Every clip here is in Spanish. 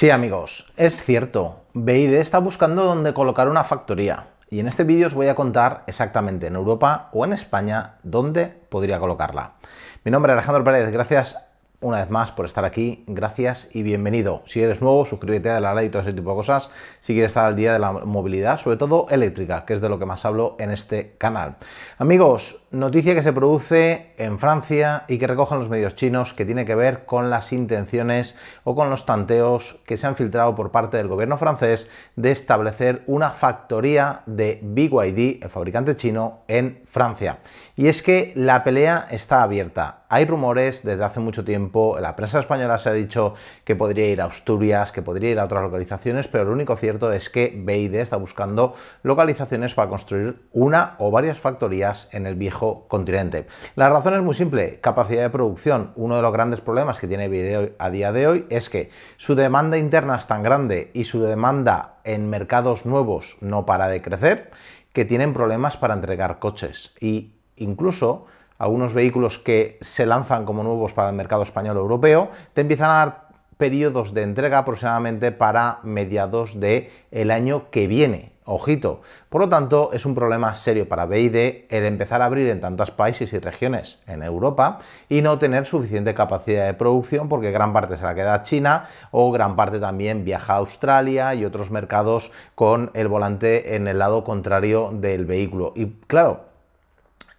Sí amigos, es cierto, BID está buscando dónde colocar una factoría y en este vídeo os voy a contar exactamente en Europa o en España dónde podría colocarla. Mi nombre es Alejandro Pérez, gracias una vez más por estar aquí, gracias y bienvenido. Si eres nuevo, suscríbete a la red y todo ese tipo de cosas si quieres estar al día de la movilidad, sobre todo eléctrica, que es de lo que más hablo en este canal. Amigos, noticia que se produce en Francia y que recogen los medios chinos que tiene que ver con las intenciones o con los tanteos que se han filtrado por parte del gobierno francés de establecer una factoría de BYD, el fabricante chino, en Francia. Y es que la pelea está abierta. Hay rumores desde hace mucho tiempo, la prensa española se ha dicho que podría ir a Asturias, que podría ir a otras localizaciones, pero lo único cierto es que BYD está buscando localizaciones para construir una o varias factorías en el viejo continente. La razón es muy simple, capacidad de producción. Uno de los grandes problemas que tiene video a día de hoy es que su demanda interna es tan grande y su demanda en mercados nuevos no para de crecer, que tienen problemas para entregar coches. Y incluso algunos vehículos que se lanzan como nuevos para el mercado español o europeo te empiezan a dar periodos de entrega aproximadamente para mediados del el año que viene. Ojito. Por lo tanto, es un problema serio para BID el empezar a abrir en tantos países y regiones en Europa y no tener suficiente capacidad de producción porque gran parte se la queda a China o gran parte también viaja a Australia y otros mercados con el volante en el lado contrario del vehículo. Y claro,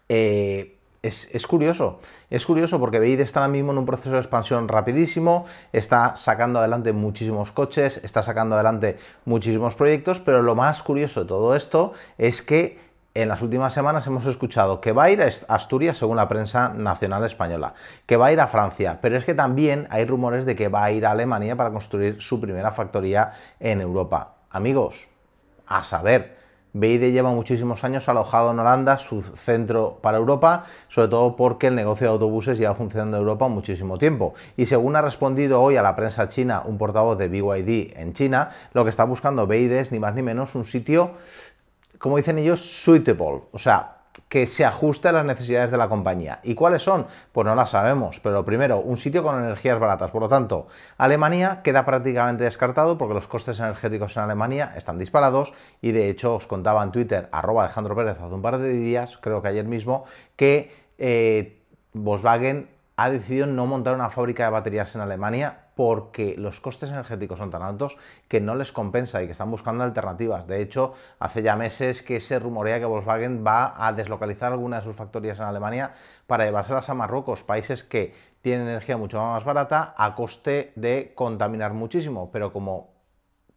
eh, es, curioso, es curioso porque Veid está ahora mismo en un proceso de expansión rapidísimo, está sacando adelante muchísimos coches, está sacando adelante muchísimos proyectos, pero lo más curioso de todo esto es que en las últimas semanas hemos escuchado que va a ir a Asturias según la prensa nacional española, que va a ir a Francia, pero es que también hay rumores de que va a ir a Alemania para construir su primera factoría en Europa. Amigos, a saber, BID lleva muchísimos años alojado en Holanda, su centro para Europa, sobre todo porque el negocio de autobuses lleva funcionando en Europa muchísimo tiempo. Y según ha respondido hoy a la prensa china un portavoz de BYD en China, lo que está buscando BID es ni más ni menos un sitio, como dicen ellos, suitable, o sea, que se ajuste a las necesidades de la compañía. ¿Y cuáles son? Pues no las sabemos, pero primero, un sitio con energías baratas. Por lo tanto, Alemania queda prácticamente descartado porque los costes energéticos en Alemania están disparados y de hecho os contaba en Twitter, arroba Alejandro Pérez hace un par de días, creo que ayer mismo, que eh, Volkswagen ha decidido no montar una fábrica de baterías en Alemania porque los costes energéticos son tan altos que no les compensa y que están buscando alternativas. De hecho, hace ya meses que se rumorea que Volkswagen va a deslocalizar algunas de sus factorías en Alemania para llevárselas a Marruecos, países que tienen energía mucho más barata a coste de contaminar muchísimo, pero como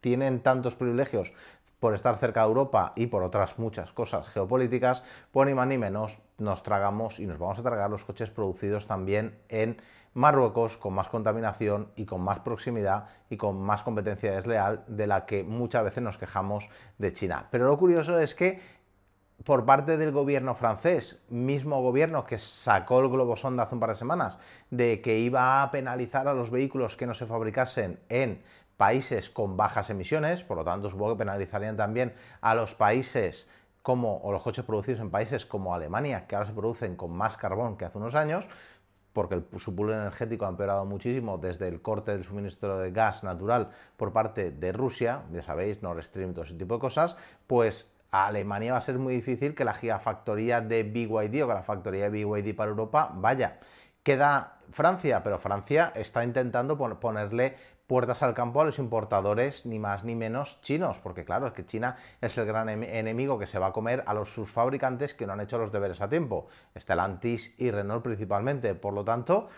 tienen tantos privilegios por estar cerca de Europa y por otras muchas cosas geopolíticas, pues ni más ni menos nos tragamos y nos vamos a tragar los coches producidos también en Marruecos con más contaminación y con más proximidad y con más competencia desleal de la que muchas veces nos quejamos de China. Pero lo curioso es que por parte del gobierno francés, mismo gobierno que sacó el globo sonda hace un par de semanas, de que iba a penalizar a los vehículos que no se fabricasen en países con bajas emisiones, por lo tanto supongo que penalizarían también a los países como, o los coches producidos en países como Alemania, que ahora se producen con más carbón que hace unos años, porque el, su pool energético ha empeorado muchísimo desde el corte del suministro de gas natural por parte de Rusia, ya sabéis, Nord Stream, todo ese tipo de cosas, pues a Alemania va a ser muy difícil que la gigafactoría de BYD o que la factoría de BYD para Europa vaya. Queda Francia, pero Francia está intentando ponerle puertas al campo a los importadores, ni más ni menos chinos, porque claro, es que China es el gran enemigo que se va a comer a los sus fabricantes que no han hecho los deberes a tiempo, Stellantis y Renault principalmente. Por lo tanto,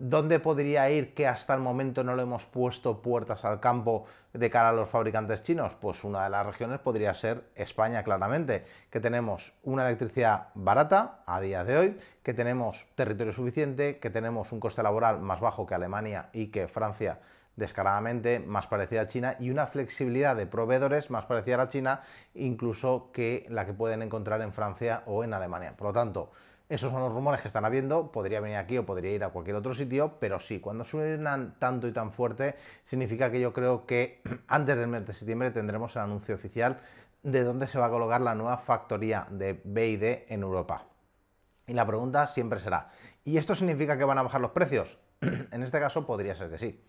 ¿dónde podría ir que hasta el momento no le hemos puesto puertas al campo de cara a los fabricantes chinos? Pues una de las regiones podría ser España, claramente, que tenemos una electricidad barata a día de hoy, que tenemos territorio suficiente, que tenemos un coste laboral más bajo que Alemania y que Francia descaradamente más parecida a China y una flexibilidad de proveedores más parecida a China, incluso que la que pueden encontrar en Francia o en Alemania. Por lo tanto, esos son los rumores que están habiendo, podría venir aquí o podría ir a cualquier otro sitio, pero sí, cuando suenan tanto y tan fuerte, significa que yo creo que antes del mes de septiembre tendremos el anuncio oficial de dónde se va a colocar la nueva factoría de BID en Europa. Y la pregunta siempre será, ¿y esto significa que van a bajar los precios? en este caso podría ser que sí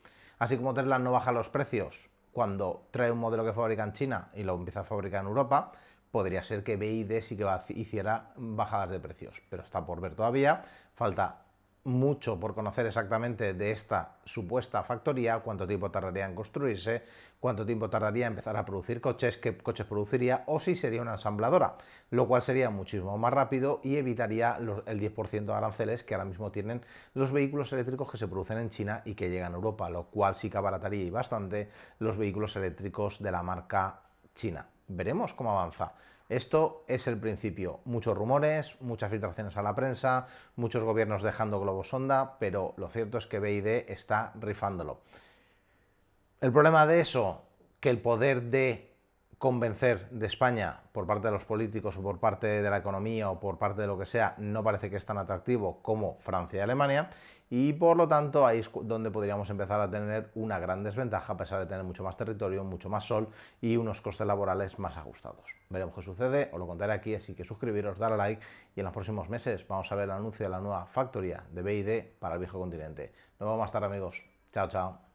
así como Tesla no baja los precios cuando trae un modelo que fabrica en China y lo empieza a fabricar en Europa, podría ser que BID sí que hiciera bajadas de precios, pero está por ver todavía. Falta mucho por conocer exactamente de esta supuesta factoría, cuánto tiempo tardaría en construirse, cuánto tiempo tardaría en empezar a producir coches, qué coches produciría o si sería una ensambladora, lo cual sería muchísimo más rápido y evitaría el 10% de aranceles que ahora mismo tienen los vehículos eléctricos que se producen en China y que llegan a Europa, lo cual sí que abarataría y bastante los vehículos eléctricos de la marca China. Veremos cómo avanza. Esto es el principio. Muchos rumores, muchas filtraciones a la prensa, muchos gobiernos dejando globos sonda, pero lo cierto es que BID está rifándolo. El problema de eso, que el poder de convencer de España por parte de los políticos o por parte de la economía o por parte de lo que sea no parece que es tan atractivo como Francia y Alemania y por lo tanto ahí es donde podríamos empezar a tener una gran desventaja a pesar de tener mucho más territorio, mucho más sol y unos costes laborales más ajustados. Veremos qué sucede, os lo contaré aquí, así que suscribiros, dar a like y en los próximos meses vamos a ver el anuncio de la nueva factoría de BID para el viejo continente. Nos vemos más tarde amigos. Chao, chao.